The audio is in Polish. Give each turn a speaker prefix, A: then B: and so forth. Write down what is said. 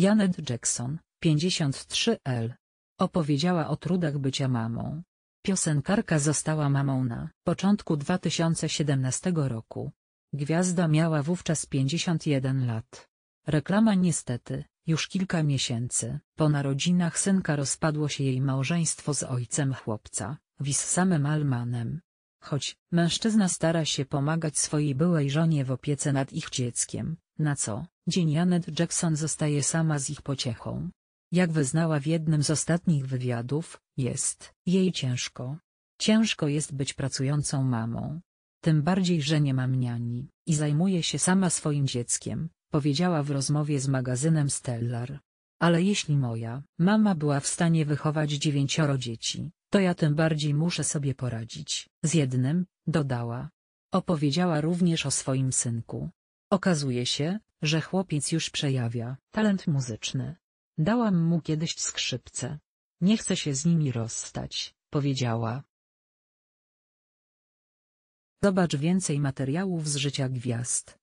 A: Janet Jackson, 53L. Opowiedziała o trudach bycia mamą. Piosenkarka została mamą na początku 2017 roku. Gwiazda miała wówczas 51 lat. Reklama niestety, już kilka miesięcy po narodzinach synka rozpadło się jej małżeństwo z ojcem chłopca, Wissamem Almanem. Choć mężczyzna stara się pomagać swojej byłej żonie w opiece nad ich dzieckiem, na co dzień Janet Jackson zostaje sama z ich pociechą. Jak wyznała w jednym z ostatnich wywiadów, jest jej ciężko. Ciężko jest być pracującą mamą. Tym bardziej, że nie mam niani i zajmuje się sama swoim dzieckiem, powiedziała w rozmowie z magazynem Stellar. Ale jeśli moja mama była w stanie wychować dziewięcioro dzieci, to ja tym bardziej muszę sobie poradzić. Z jednym, dodała. Opowiedziała również o swoim synku. Okazuje się, że chłopiec już przejawia talent muzyczny. Dałam mu kiedyś skrzypce. Nie chcę się z nimi rozstać, powiedziała. Zobacz więcej materiałów z życia gwiazd.